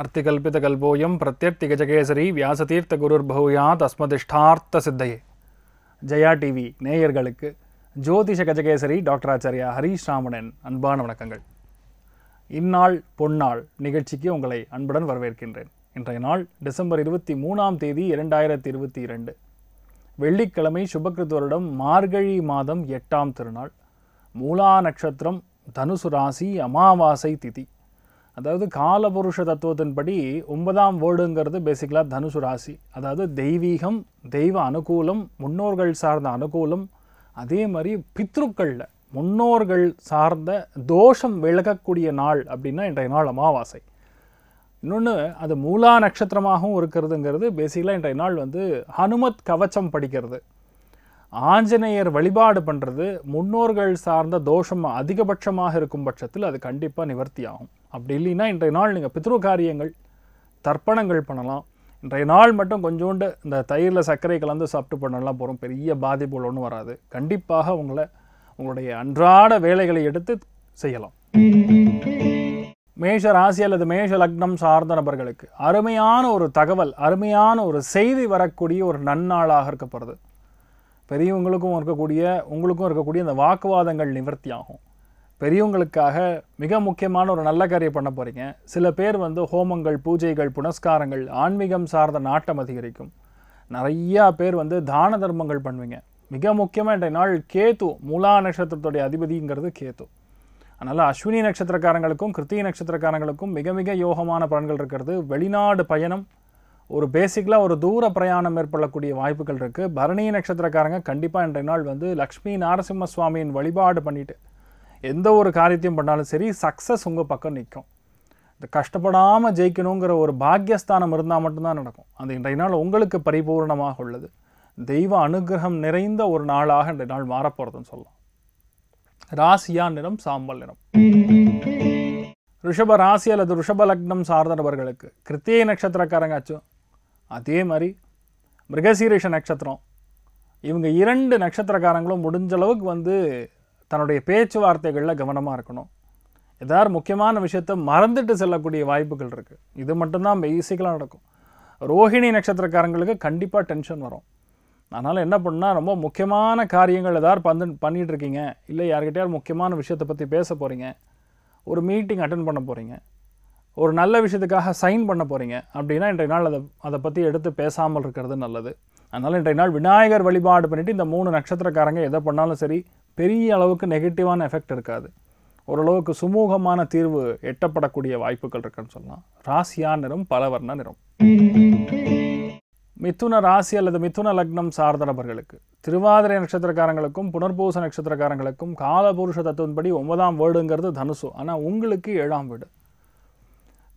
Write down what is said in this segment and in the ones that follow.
அர்த்திகல்பிதகல்போயம் பிரத்யர்த்திகஜகேசரி வியாசதீர்த்தகுருர்பூயா தஸ்மதிஷ்டார்த்த சித்தையே Jaya TV நேயர்களுக்கு ஜோதிஷ கஜகேசரி டாக்டர் ஆச்சாரியா ஹரீஷ் ராமணன் அன்பான வணக்கங்கள் இந்நாள் பொன்னாள் நிகழ்ச்சிக்கு உங்களை அன்புடன் வரவேற்கின்றேன் இன்றைய நாள் டிசம்பர் இருபத்தி மூணாம் தேதி இரண்டாயிரத்தி இருபத்தி இரண்டு வெள்ளிக்கிழமை சுபகிருத்தோரிடம் மார்கழி மாதம் எட்டாம் திருநாள் மூலா நட்சத்திரம் தனுசு ராசி அமாவாசை திதி அதாவது காலபுருஷ தத்துவத்தின்படி ஒன்பதாம் வேர்டுங்கிறது பேசிக்கலாக தனுசு ராசி அதாவது தெய்வீகம் தெய்வ அனுகூலம் முன்னோர்கள் சார்ந்த அனுகூலம் அதே மாதிரி பித்ருக்களில் முன்னோர்கள் சார்ந்த தோஷம் விளக்கக்கூடிய நாள் அப்படின்னா இன்றைய நாள் அமாவாசை இன்னொன்று அது மூலா நட்சத்திரமாகவும் இருக்கிறதுங்கிறது பேசிக்கலாக இன்றைய நாள் வந்து ஹனுமத் கவச்சம் படிக்கிறது ஆஞ்சநேயர் வழிபாடு பண்ணுறது முன்னோர்கள் சார்ந்த தோஷம் அதிகபட்சமாக இருக்கும் பட்சத்தில் அது கண்டிப்பாக நிவர்த்தி ஆகும் அப்படி இல்லைன்னா இன்றைய நாள் நீங்கள் பித்ரு காரியங்கள் தர்ப்பணங்கள் பண்ணலாம் இன்றைய நாள் மட்டும் கொஞ்சோண்டு இந்த தயிரில் சர்க்கரை கலந்து சாப்பிட்டு பண்ணலாம் போகிறோம் பெரிய பாதிப்பு ஒன்றும் வராது கண்டிப்பாக உங்களை உங்களுடைய அன்றாட வேலைகளை எடுத்து செய்யலாம் மேஷ ராசி அல்லது மேஷ லக்னம் சார்ந்த நபர்களுக்கு அருமையான ஒரு தகவல் அருமையான ஒரு செய்தி வரக்கூடிய ஒரு நன்னாளாக இருக்கப்படுறது பெரியவங்களுக்கும் இருக்கக்கூடிய உங்களுக்கும் இருக்கக்கூடிய அந்த வாக்குவாதங்கள் நிவர்த்தி ஆகும் பெரியவங்களுக்காக மிக முக்கியமான ஒரு நல்ல காரியம் பண்ண போகிறீங்க சில பேர் வந்து ஹோமங்கள் பூஜைகள் புனஸ்காரங்கள் ஆன்மீகம் சார்ந்த நாட்டம் அதிகரிக்கும் நிறையா பேர் வந்து தான தர்மங்கள் பண்ணுவீங்க மிக முக்கியமாக இன்றைய நாள் கேத்து மூலா நட்சத்திரத்துடைய அதிபதிங்கிறது கேத்து அதனால் அஸ்வினி நட்சத்திரக்காரங்களுக்கும் கிருத்திகை நட்சத்திரக்காரங்களுக்கும் மிக மிக யோகமான பலன்கள் இருக்கிறது வெளிநாடு பயணம் ஒரு பேசிக்கலாக ஒரு தூர பிரயாணம் மேற்கொள்ளக்கூடிய வாய்ப்புகள் இருக்குது பரணி நட்சத்திரக்காரங்க கண்டிப்பாக இன்றைய நாள் வந்து லக்ஷ்மி நாரசிம்ம சுவாமியின் வழிபாடு பண்ணிவிட்டு எந்த ஒரு காரியத்தையும் பண்ணாலும் சரி சக்ஸஸ் உங்கள் பக்கம் நிற்கும் இந்த கஷ்டப்படாமல் ஜெயிக்கணுங்கிற ஒரு பாக்கியஸ்தானம் இருந்தால் மட்டும்தான் நடக்கும் அந்த இன்றைய நாள் உங்களுக்கு பரிபூர்ணமாக உள்ளது தெய்வ அனுகிரகம் நிறைந்த ஒரு நாளாக இன்றைய நாள் மாறப்போகிறதுன்னு சொல்லலாம் ராசியா நிறம் சாம்பல் நிறம் ரிஷப ராசி அல்லது ரிஷப லக்னம் சார்ந்த நபர்களுக்கு கிருத்திய நட்சத்திரக்காரங்காச்சும் அதே மாதிரி மிருகசீரிஷ நட்சத்திரம் இவங்க இரண்டு நட்சத்திரக்காரங்களும் முடிஞ்சளவுக்கு வந்து தன்னுடைய பேச்சுவார்த்தைகளில் கவனமாக இருக்கணும் ஏதாவது முக்கியமான விஷயத்த மறந்துட்டு செல்லக்கூடிய வாய்ப்புகள் இருக்குது இது மட்டும்தான் பேசிக்கலாம் நடக்கும் ரோஹிணி நட்சத்திரக்காரங்களுக்கு கண்டிப்பாக டென்ஷன் வரும் அதனால் என்ன பண்ணால் ரொம்ப முக்கியமான காரியங்கள் ஏதாவது பந்து பண்ணிகிட்ருக்கீங்க இல்லை யார்கிட்டயாவது முக்கியமான விஷயத்தை பற்றி பேச போகிறீங்க ஒரு மீட்டிங் அட்டன் பண்ண போகிறீங்க ஒரு நல்ல விஷயத்துக்காக சைன் பண்ண போகிறீங்க அப்படின்னா இன்றைய நாள் அதை அதை பற்றி எடுத்து பேசாமல் இருக்கிறது நல்லது அதனால் இன்றைய நாள் விநாயகர் வழிபாடு பண்ணிவிட்டு இந்த மூணு நட்சத்திரக்காரங்க எதை பண்ணாலும் சரி பெரிய அளவுக்கு நெகட்டிவான எஃபெக்ட் இருக்காது ஓரளவுக்கு சுமூகமான தீர்வு எட்டப்படக்கூடிய வாய்ப்புகள் இருக்குன்னு சொல்லலாம் ராசியா நிறம் பலவர்ண நிறம் மிதுன ராசி அல்லது மிதுன லக்னம் நபர்களுக்கு திருவாதிரை நட்சத்திரக்காரங்களுக்கும் புனர்பூச நட்சத்திரக்காரங்களுக்கும் காலபுருஷ தத்துவன்படி ஒன்பதாம் வேர்டுங்கிறது தனுசு ஆனால் உங்களுக்கு ஏழாம் வீடு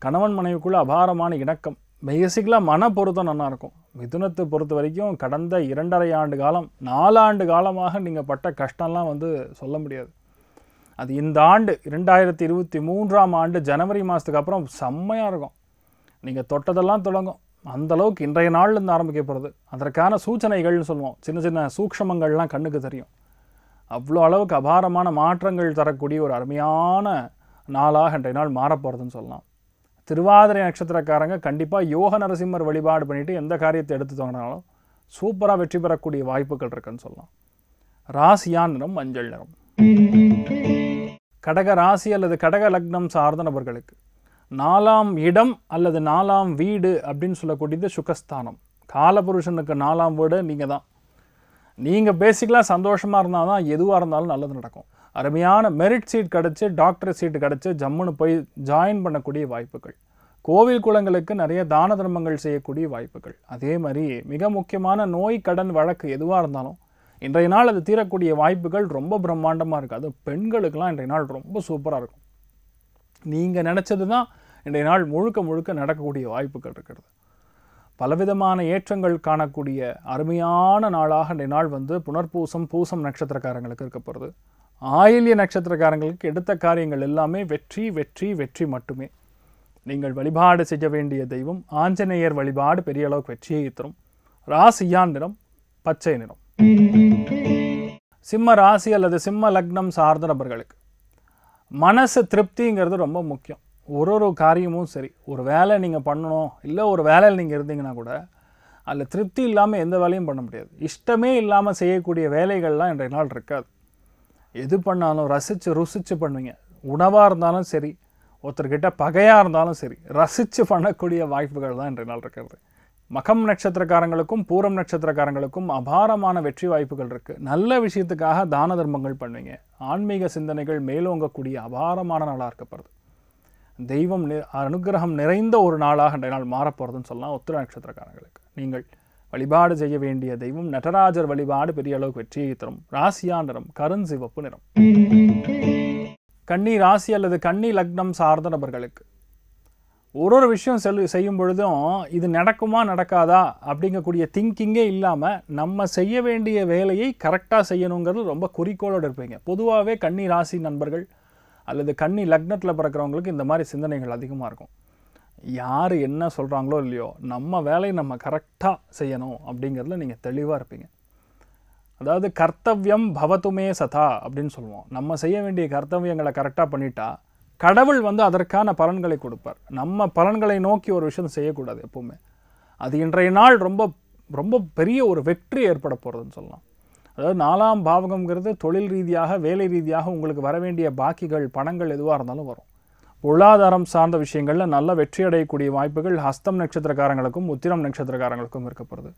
கணவன் மனைவிக்குள்ள அபாரமான இணக்கம் பேசிக்கலாக மன பொருத்தம் நல்லாயிருக்கும் மிதுனத்தை பொறுத்த வரைக்கும் கடந்த இரண்டரை ஆண்டு காலம் நாலாண்டு காலமாக நீங்கள் பட்ட கஷ்டம்லாம் வந்து சொல்ல முடியாது அது இந்த ஆண்டு இரண்டாயிரத்தி இருபத்தி மூன்றாம் ஆண்டு ஜனவரி மாதத்துக்கு அப்புறம் செம்மையாக இருக்கும் நீங்கள் தொட்டதெல்லாம் தொடங்கும் அந்தளவுக்கு இன்றைய நாளில் இருந்து ஆரம்பிக்க போகிறது அதற்கான சூச்சனைகள்னு சொல்லுவோம் சின்ன சின்ன சூக்ஷமங்கள்லாம் கண்ணுக்கு தெரியும் அவ்வளோ அளவுக்கு அபாரமான மாற்றங்கள் தரக்கூடிய ஒரு அருமையான நாளாக இன்றைய நாள் மாறப்போகிறதுன்னு சொல்லலாம் திருவாதிரை நட்சத்திரக்காரங்க கண்டிப்பாக யோக நரசிம்மர் வழிபாடு பண்ணிவிட்டு எந்த காரியத்தை எடுத்து தோங்கினாலும் சூப்பராக வெற்றி பெறக்கூடிய வாய்ப்புகள் இருக்குன்னு சொல்லலாம் ராசியான் நிறம் மஞ்சள் நிறம் கடக ராசி அல்லது கடக லக்னம் சார்ந்த நபர்களுக்கு நாலாம் இடம் அல்லது நாலாம் வீடு அப்படின்னு சொல்லக்கூடியது சுகஸ்தானம் காலபுருஷனுக்கு நாலாம் வீடு நீங்கள் தான் நீங்கள் பேசிக்கலாக சந்தோஷமாக இருந்தால் தான் எதுவாக இருந்தாலும் நல்லது நடக்கும் அருமையான மெரிட் சீட் கிடச்சி டாக்டர் சீட் கிடச்சி ஜம்முன்னு போய் ஜாயின் பண்ணக்கூடிய வாய்ப்புகள் கோவில் குளங்களுக்கு நிறைய தான தர்மங்கள் செய்யக்கூடிய வாய்ப்புகள் அதே மாதிரி மிக முக்கியமான நோய் கடன் வழக்கு எதுவாக இருந்தாலும் இன்றைய நாள் அது தீரக்கூடிய வாய்ப்புகள் ரொம்ப பிரம்மாண்டமாக இருக்குது அது பெண்களுக்கெல்லாம் இன்றைய நாள் ரொம்ப சூப்பராக இருக்கும் நீங்கள் நினச்சது தான் இன்றைய நாள் முழுக்க முழுக்க நடக்கக்கூடிய வாய்ப்புகள் இருக்கிறது பலவிதமான ஏற்றங்கள் காணக்கூடிய அருமையான நாளாக இன்றைய நாள் வந்து புனர்பூசம் பூசம் நட்சத்திரக்காரங்களுக்கு இருக்க போகிறது ஆயில்ய நட்சத்திரக்காரங்களுக்கு எடுத்த காரியங்கள் எல்லாமே வெற்றி வெற்றி வெற்றி மட்டுமே நீங்கள் வழிபாடு செய்ய வேண்டிய தெய்வம் ஆஞ்சநேயர் வழிபாடு பெரிய அளவுக்கு வெற்றியை தரும் ராசியான் நிறம் பச்சை நிறம் சிம்ம ராசி அல்லது சிம்ம லக்னம் சார்ந்த நபர்களுக்கு மனசு திருப்திங்கிறது ரொம்ப முக்கியம் ஒரு ஒரு காரியமும் சரி ஒரு வேலை நீங்கள் பண்ணணும் இல்லை ஒரு வேலையில் நீங்கள் இருந்தீங்கன்னா கூட அதில் திருப்தி இல்லாமல் எந்த வேலையும் பண்ண முடியாது இஷ்டமே இல்லாமல் செய்யக்கூடிய வேலைகள்லாம் இன்றைய நாள் இருக்காது எது பண்ணாலும் ரசித்து ருசித்து பண்ணுவீங்க உணவாக இருந்தாலும் சரி ஒருத்தர்கிட்ட பகையாக இருந்தாலும் சரி ரசித்து பண்ணக்கூடிய வாய்ப்புகள் தான் இன்றைய நாள் இருக்கிறது மகம் நட்சத்திரக்காரங்களுக்கும் பூரம் நட்சத்திரக்காரங்களுக்கும் அபாரமான வெற்றி வாய்ப்புகள் இருக்குது நல்ல விஷயத்துக்காக தான தர்மங்கள் பண்ணுவீங்க ஆன்மீக சிந்தனைகள் மேலோங்கக்கூடிய அபாரமான நாளாக இருக்கப்படுது தெய்வம் அனுகிரகம் நிறைந்த ஒரு நாளாக இன்றைய நாள் மாறப்போகிறதுன்னு சொல்லலாம் உத்திர நட்சத்திரக்காரங்களுக்கு நீங்கள் வழிபாடு செய்ய வேண்டிய தெய்வம் நடராஜர் வழிபாடு பெரிய அளவுக்கு வெற்றியை தரும் ராசியா நிறம் கருஞ்சிவப்பு நிறம் கன்னி ராசி அல்லது கன்னி லக்னம் சார்ந்த நபர்களுக்கு ஒரு ஒரு விஷயம் செல் செய்யும் பொழுதும் இது நடக்குமா நடக்காதா அப்படிங்கக்கூடிய திங்கிங்கே இல்லாமல் நம்ம செய்ய வேண்டிய வேலையை கரெக்டாக செய்யணுங்கிறது ரொம்ப குறிக்கோளோடு இருப்பீங்க பொதுவாகவே கன்னி ராசி நண்பர்கள் அல்லது கன்னி லக்னத்தில் பிறக்கிறவங்களுக்கு இந்த மாதிரி சிந்தனைகள் அதிகமாக இருக்கும் யார் என்ன சொல்கிறாங்களோ இல்லையோ நம்ம வேலையை நம்ம கரெக்டாக செய்யணும் அப்படிங்கிறதுல நீங்கள் தெளிவாக இருப்பீங்க அதாவது கர்த்தவியம் பவத்துமே சதா அப்படின்னு சொல்லுவோம் நம்ம செய்ய வேண்டிய கர்த்தவியங்களை கரெக்டாக பண்ணிட்டா கடவுள் வந்து அதற்கான பலன்களை கொடுப்பார் நம்ம பலன்களை நோக்கி ஒரு விஷயம் செய்யக்கூடாது எப்போவுமே அது இன்றைய நாள் ரொம்ப ரொம்ப பெரிய ஒரு வெற்றி ஏற்பட போகிறதுன்னு சொல்லலாம் அதாவது நாலாம் பாவகங்கிறது தொழில் ரீதியாக வேலை ரீதியாக உங்களுக்கு வர வேண்டிய பாக்கிகள் பணங்கள் எதுவாக இருந்தாலும் வரும் பொருளாதாரம் சார்ந்த விஷயங்களில் நல்ல வெற்றி அடையக்கூடிய வாய்ப்புகள் ஹஸ்தம் நட்சத்திரக்காரங்களுக்கும் உத்திரம் நட்சத்திரக்காரங்களுக்கும் இருக்கப்படுது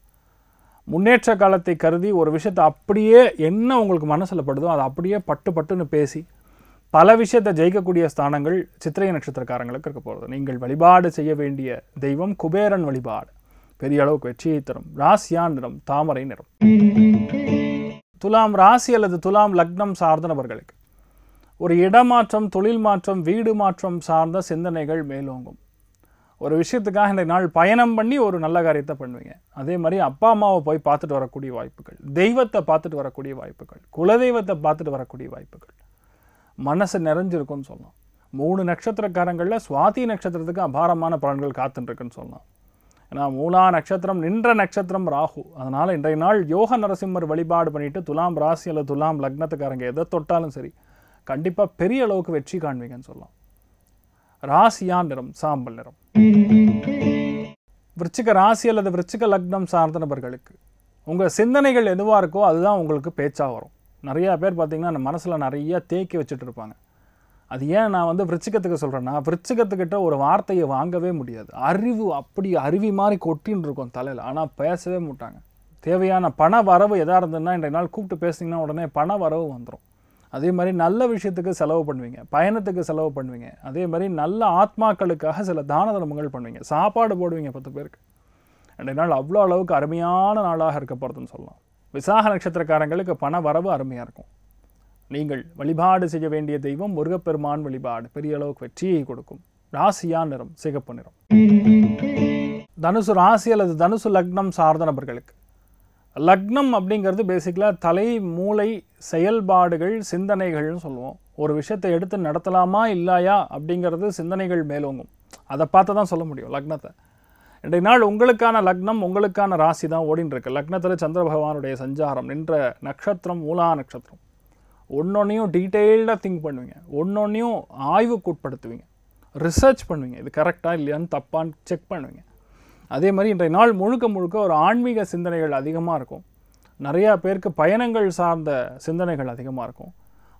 முன்னேற்ற காலத்தை கருதி ஒரு விஷயத்தை அப்படியே என்ன உங்களுக்கு மனசில் படுதோ அதை அப்படியே பட்டு பட்டுன்னு பேசி பல விஷயத்தை ஜெயிக்கக்கூடிய ஸ்தானங்கள் சித்திரை நட்சத்திரக்காரங்களுக்கு இருக்க போகிறது நீங்கள் வழிபாடு செய்ய வேண்டிய தெய்வம் குபேரன் வழிபாடு பெரிய அளவுக்கு வெற்றியை தரும் ராசியான் நிறம் தாமரை நிறம் துலாம் ராசி அல்லது துலாம் லக்னம் சார்ந்த நபர்களுக்கு ஒரு இடமாற்றம் தொழில் மாற்றம் வீடு மாற்றம் சார்ந்த சிந்தனைகள் மேலோங்கும் ஒரு விஷயத்துக்காக இந்த நாள் பயணம் பண்ணி ஒரு நல்ல காரியத்தை பண்ணுவீங்க அதே மாதிரி அப்பா அம்மாவை போய் பார்த்துட்டு வரக்கூடிய வாய்ப்புகள் தெய்வத்தை பார்த்துட்டு வரக்கூடிய வாய்ப்புகள் குலதெய்வத்தை பார்த்துட்டு வரக்கூடிய வாய்ப்புகள் மனசு நிறைஞ்சிருக்கும்னு சொல்லலாம் மூணு நட்சத்திரக்காரங்களில் சுவாதி நட்சத்திரத்துக்கு அபாரமான பலன்கள் காத்துட்டுருக்குன்னு சொல்லலாம் ஏன்னா மூலா நட்சத்திரம் நின்ற நட்சத்திரம் ராகு அதனால் இன்றைய நாள் யோக நரசிம்மர் வழிபாடு பண்ணிவிட்டு துலாம் ராசி அல்லது துலாம் லக்னத்துக்காரங்க எதை தொட்டாலும் சரி கண்டிப்பாக பெரிய அளவுக்கு வெற்றி காண்பீங்கன்னு சொல்லலாம் ராசியா நிறம் சாம்பல் நிறம் விருச்சிக ராசி அல்லது விருச்சிக லக்னம் சார்ந்த நபர்களுக்கு உங்கள் சிந்தனைகள் எதுவாக இருக்கோ அதுதான் உங்களுக்கு பேச்சாக வரும் நிறையா பேர் பார்த்திங்கன்னா மனசில் நிறையா தேக்கி வச்சுட்டு இருப்பாங்க அது ஏன் நான் வந்து விருச்சிக்கத்துக்கு சொல்கிறேன்னா விருச்சிக்கத்துக்கிட்ட ஒரு வார்த்தையை வாங்கவே முடியாது அறிவு அப்படி அருவி மாதிரி கொட்டின்னு இருக்கும் தலையில் ஆனால் பேசவே மாட்டாங்க தேவையான பண வரவு எதாக இருந்ததுன்னா இன்றைய நாள் கூப்பிட்டு பேசிங்கன்னா உடனே பண வரவு வந்துடும் அதே மாதிரி நல்ல விஷயத்துக்கு செலவு பண்ணுவீங்க பயணத்துக்கு செலவு பண்ணுவீங்க அதே மாதிரி நல்ல ஆத்மாக்களுக்காக சில தான தர்மங்கள் பண்ணுவீங்க சாப்பாடு போடுவீங்க பத்து பேருக்கு ரெண்டு நாள் அவ்வளோ அளவுக்கு அருமையான நாளாக இருக்க போகிறதுன்னு சொல்லலாம் விசாக நட்சத்திரக்காரங்களுக்கு பண வரவு அருமையாக இருக்கும் நீங்கள் வழிபாடு செய்ய வேண்டிய தெய்வம் முருகப்பெருமான் வழிபாடு பெரிய அளவுக்கு வெற்றியை கொடுக்கும் ராசியா நிறம் சிகப்பு நிறம் தனுசு ராசி அல்லது தனுசு லக்னம் சார்ந்த நபர்களுக்கு லக்னம் அப்படிங்கிறது பேசிக்கலாக தலை மூளை செயல்பாடுகள் சிந்தனைகள்னு சொல்லுவோம் ஒரு விஷயத்தை எடுத்து நடத்தலாமா இல்லையா அப்படிங்கிறது சிந்தனைகள் மேலோங்கும் அதை பார்த்து தான் சொல்ல முடியும் லக்னத்தை இன்றைய நாள் உங்களுக்கான லக்னம் உங்களுக்கான ராசி தான் ஓடின்னு இருக்கு லக்னத்தில் சந்திர பகவானுடைய சஞ்சாரம் நின்ற நட்சத்திரம் மூலா நட்சத்திரம் ஒன்றொன்னையும் டீட்டெயில்டாக திங்க் பண்ணுவீங்க ஒன்றொன்னையும் ஆய்வுக்குட்படுத்துவீங்க ரிசர்ச் பண்ணுவீங்க இது கரெக்டாக இல்லையான்னு தப்பான்னு செக் பண்ணுவீங்க அதே மாதிரி இன்றைய நாள் முழுக்க முழுக்க ஒரு ஆன்மீக சிந்தனைகள் அதிகமாக இருக்கும் நிறையா பேருக்கு பயணங்கள் சார்ந்த சிந்தனைகள் அதிகமாக இருக்கும்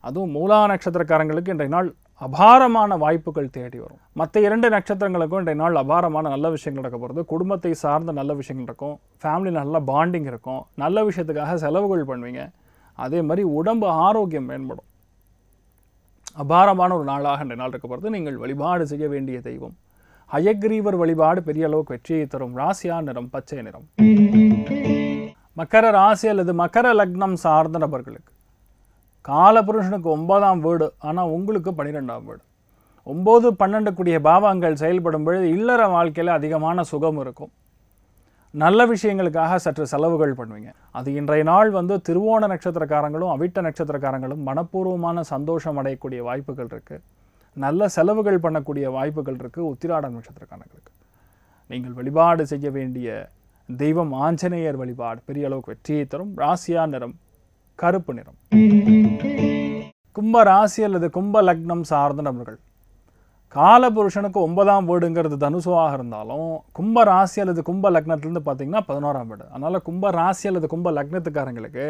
அதுவும் மூலா நட்சத்திரக்காரங்களுக்கு இன்றைய நாள் அபாரமான வாய்ப்புகள் தேடி வரும் மற்ற இரண்டு நட்சத்திரங்களுக்கும் இன்றைய நாள் அபாரமான நல்ல விஷயங்கள் நடக்க போகிறது குடும்பத்தை சார்ந்த நல்ல விஷயங்கள் இருக்கும் ஃபேமிலி நல்ல பாண்டிங் இருக்கும் நல்ல விஷயத்துக்காக செலவுகள் பண்ணுவீங்க அதே மாதிரி உடம்பு ஆரோக்கியம் மேம்படும் அபாரமான ஒரு நாளாக இன்றைய நாள் இருக்க போகிறது நீங்கள் வழிபாடு செய்ய வேண்டிய தெய்வம் ஹயக்ரீவர் வழிபாடு பெரிய அளவுக்கு வெற்றியை தரும் ராசியா நிறம் பச்சை நிறம் மக்கர ராசி அல்லது மக்கர லக்னம் சார்ந்த நபர்களுக்கு கால புருஷனுக்கு ஒன்பதாம் வீடு ஆனால் உங்களுக்கு பன்னிரெண்டாம் வீடு ஒம்பது பன்னெண்டு கூடிய பாவங்கள் செயல்படும் பொழுது இல்லற வாழ்க்கையில் அதிகமான சுகம் இருக்கும் நல்ல விஷயங்களுக்காக சற்று செலவுகள் பண்ணுவீங்க அது இன்றைய நாள் வந்து திருவோண நட்சத்திரக்காரங்களும் அவிட்ட நட்சத்திரக்காரங்களும் மனப்பூர்வமான சந்தோஷம் அடையக்கூடிய வாய்ப்புகள் இருக்குது நல்ல செலவுகள் பண்ணக்கூடிய வாய்ப்புகள் இருக்குது உத்திராட நட்சத்திரக்காரங்களுக்கு நீங்கள் வழிபாடு செய்ய வேண்டிய தெய்வம் ஆஞ்சநேயர் வழிபாடு பெரிய அளவுக்கு வெற்றியை தரும் ராசியா நிறம் கருப்பு நிறம் கும்ப ராசி அல்லது கும்ப லக்னம் சார்ந்த நபர்கள் காலபுருஷனுக்கு ஒன்பதாம் வீடுங்கிறது தனுசுவாக இருந்தாலும் கும்ப ராசி அல்லது கும்ப லக்னத்துலேருந்து பார்த்தீங்கன்னா பதினோராம் வீடு அதனால் கும்ப ராசி அல்லது கும்ப லக்னத்துக்காரங்களுக்கு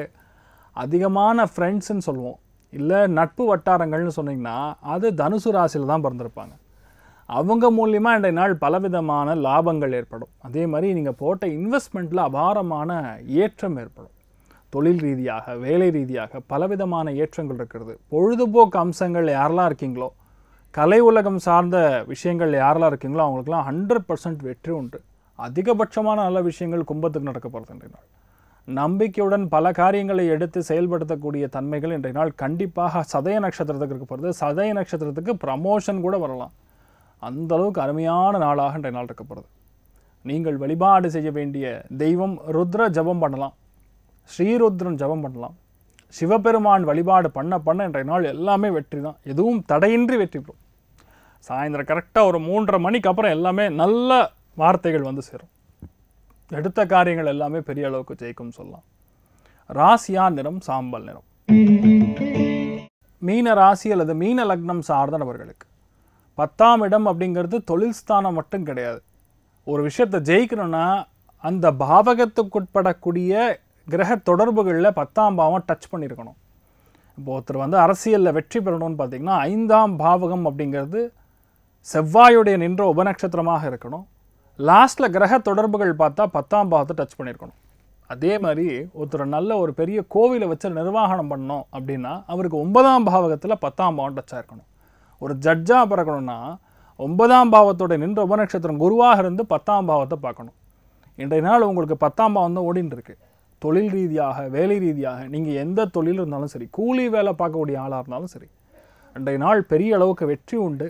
அதிகமான ஃப்ரெண்ட்ஸுன்னு சொல்லுவோம் இல்லை நட்பு வட்டாரங்கள்னு சொன்னிங்கன்னா அது தனுசு ராசியில் தான் பிறந்திருப்பாங்க அவங்க மூலியமாக இன்றைய நாள் பலவிதமான லாபங்கள் ஏற்படும் அதே மாதிரி நீங்கள் போட்ட இன்வெஸ்ட்மெண்ட்டில் அபாரமான ஏற்றம் ஏற்படும் தொழில் ரீதியாக வேலை ரீதியாக பலவிதமான ஏற்றங்கள் இருக்கிறது பொழுதுபோக்கு அம்சங்கள் யாரெல்லாம் இருக்கீங்களோ கலை உலகம் சார்ந்த விஷயங்கள் யாரெல்லாம் இருக்கீங்களோ அவங்களுக்குலாம் ஹண்ட்ரட் பர்சன்ட் வெற்றி உண்டு அதிகபட்சமான நல்ல விஷயங்கள் கும்பத்துக்கு நடக்க போகிறது இன்றைய நாள் நம்பிக்கையுடன் பல காரியங்களை எடுத்து செயல்படுத்தக்கூடிய தன்மைகள் இன்றைய நாள் கண்டிப்பாக சதய நட்சத்திரத்துக்கு இருக்க போகிறது சதய நட்சத்திரத்துக்கு ப்ரமோஷன் கூட வரலாம் அந்தளவுக்கு அருமையான நாளாக இன்றைய நாள் இருக்கப்படுது நீங்கள் வழிபாடு செய்ய வேண்டிய தெய்வம் ருத்ர ஜபம் பண்ணலாம் ஸ்ரீருத்ரன் ஜபம் பண்ணலாம் சிவபெருமான் வழிபாடு பண்ண பண்ண இன்றைய நாள் எல்லாமே வெற்றி தான் எதுவும் தடையின்றி வெற்றி பெறும் சாயந்தரம் கரெக்டாக ஒரு மூன்றரை மணிக்கு அப்புறம் எல்லாமே நல்ல வார்த்தைகள் வந்து சேரும் எடுத்த காரியங்கள் எல்லாமே பெரிய அளவுக்கு ஜெயிக்கும் சொல்லலாம் ராசியா நிறம் சாம்பல் நிறம் மீன ராசி அல்லது மீன லக்னம் சார்ந்த நபர்களுக்கு பத்தாம் இடம் அப்படிங்கிறது தொழில் ஸ்தானம் மட்டும் கிடையாது ஒரு விஷயத்தை ஜெயிக்கணும்னா அந்த பாவகத்துக்குட்படக்கூடிய கிரக தொடர்புகளில் பத்தாம் பாவம் டச் பண்ணியிருக்கணும் இப்போ ஒருத்தர் வந்து அரசியலில் வெற்றி பெறணும்னு பார்த்திங்கன்னா ஐந்தாம் பாவகம் அப்படிங்கிறது செவ்வாயுடைய நின்ற உபநட்சத்திரமாக இருக்கணும் லாஸ்ட்டில் கிரக தொடர்புகள் பார்த்தா பத்தாம் பாவத்தை டச் பண்ணியிருக்கணும் அதே மாதிரி ஒருத்தர் நல்ல ஒரு பெரிய கோவிலை வச்சு நிர்வாகனம் பண்ணோம் அப்படின்னா அவருக்கு ஒன்பதாம் பாவகத்தில் பத்தாம் பாவம் டச் ஆகிருக்கணும் ஒரு ஜட்ஜாக பிறக்கணும்னா ஒன்பதாம் பாவத்தோட நின்ற உபநக்ஷத்திரம் குருவாக இருந்து பத்தாம் பாவத்தை பார்க்கணும் இன்றைய நாள் உங்களுக்கு பத்தாம் பாவம் தான் ஓடின்னு இருக்கு தொழில் ரீதியாக வேலை ரீதியாக நீங்கள் எந்த தொழில் இருந்தாலும் சரி கூலி வேலை பார்க்கக்கூடிய ஆளாக இருந்தாலும் சரி இன்றைய நாள் பெரிய அளவுக்கு வெற்றி உண்டு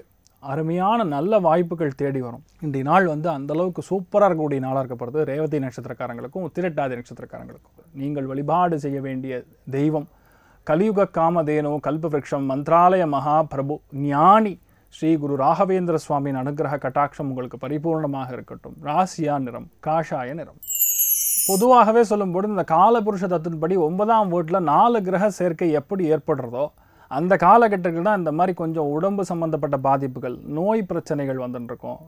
அருமையான நல்ல வாய்ப்புகள் தேடி வரும் இந்த நாள் வந்து அந்தளவுக்கு சூப்பராக இருக்கக்கூடிய நாளாக இருக்கப்படுறது ரேவதி நட்சத்திரக்காரங்களுக்கும் திரட்டாதி நட்சத்திரக்காரங்களுக்கும் நீங்கள் வழிபாடு செய்ய வேண்டிய தெய்வம் கலியுக காமதேனோ கல்பவிருஷம் மந்திராலய மகாபிரபு ஞானி ஸ்ரீ குரு ராகவேந்திர சுவாமியின் அனுகிரக கட்டாட்சம் உங்களுக்கு பரிபூர்ணமாக இருக்கட்டும் ராசியா நிறம் காஷாய நிறம் பொதுவாகவே சொல்லும்போது இந்த காலபுருஷ தத்தின்படி ஒன்பதாம் வீட்டில் நாலு கிரக சேர்க்கை எப்படி ஏற்படுறதோ அந்த காலகட்டத்தில் தான் இந்த மாதிரி கொஞ்சம் உடம்பு சம்மந்தப்பட்ட பாதிப்புகள் நோய் பிரச்சனைகள் வந்துட்டுருக்கும்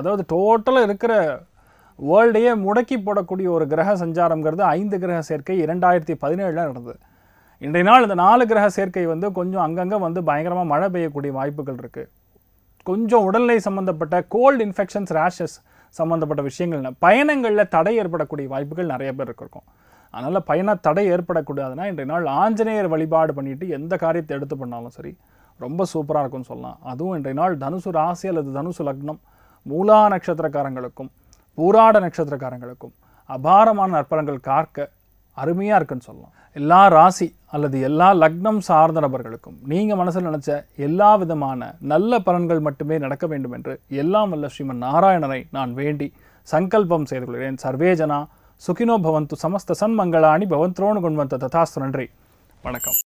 அதாவது டோட்டலாக இருக்கிற வேர்ல்டையே முடக்கி போடக்கூடிய ஒரு கிரக சஞ்சாரங்கிறது ஐந்து கிரக சேர்க்கை இரண்டாயிரத்தி பதினேழில் நடந்தது இன்றைய நாள் இந்த நாலு கிரக சேர்க்கை வந்து கொஞ்சம் அங்கங்கே வந்து பயங்கரமாக மழை பெய்யக்கூடிய வாய்ப்புகள் இருக்குது கொஞ்சம் உடல்நிலை சம்மந்தப்பட்ட கோல்டு இன்ஃபெக்ஷன்ஸ் ரேஷஸ் சம்மந்தப்பட்ட விஷயங்கள் பயணங்களில் தடை ஏற்படக்கூடிய வாய்ப்புகள் நிறைய பேர் இருக்கிருக்கும் அதனால் பயண தடை ஏற்படக்கூடாதுன்னா இன்றைய நாள் ஆஞ்சநேயர் வழிபாடு பண்ணிவிட்டு எந்த காரியத்தை எடுத்து பண்ணாலும் சரி ரொம்ப சூப்பராக இருக்கும்னு சொல்லலாம் அதுவும் இன்றைய நாள் தனுசு ராசி அல்லது தனுசு லக்னம் மூலா நட்சத்திரக்காரங்களுக்கும் பூராட நட்சத்திரக்காரங்களுக்கும் அபாரமான நற்பலங்கள் காக்க அருமையாக இருக்குன்னு சொல்லலாம் எல்லா ராசி அல்லது எல்லா லக்னம் சார்ந்த நபர்களுக்கும் நீங்கள் மனசில் நினச்ச எல்லா விதமான நல்ல பலன்கள் மட்டுமே நடக்க வேண்டும் என்று எல்லாம் வல்ல ஸ்ரீமன் நாராயணனை நான் வேண்டி சங்கல்பம் செய்து கொள்கிறேன் சர்வேஜனா சுகினோ பவந்து சமஸ்த சன்மங்களாணி பவந்த்ரோணு குண்வந்த ததாஸ்து நன்றி வணக்கம்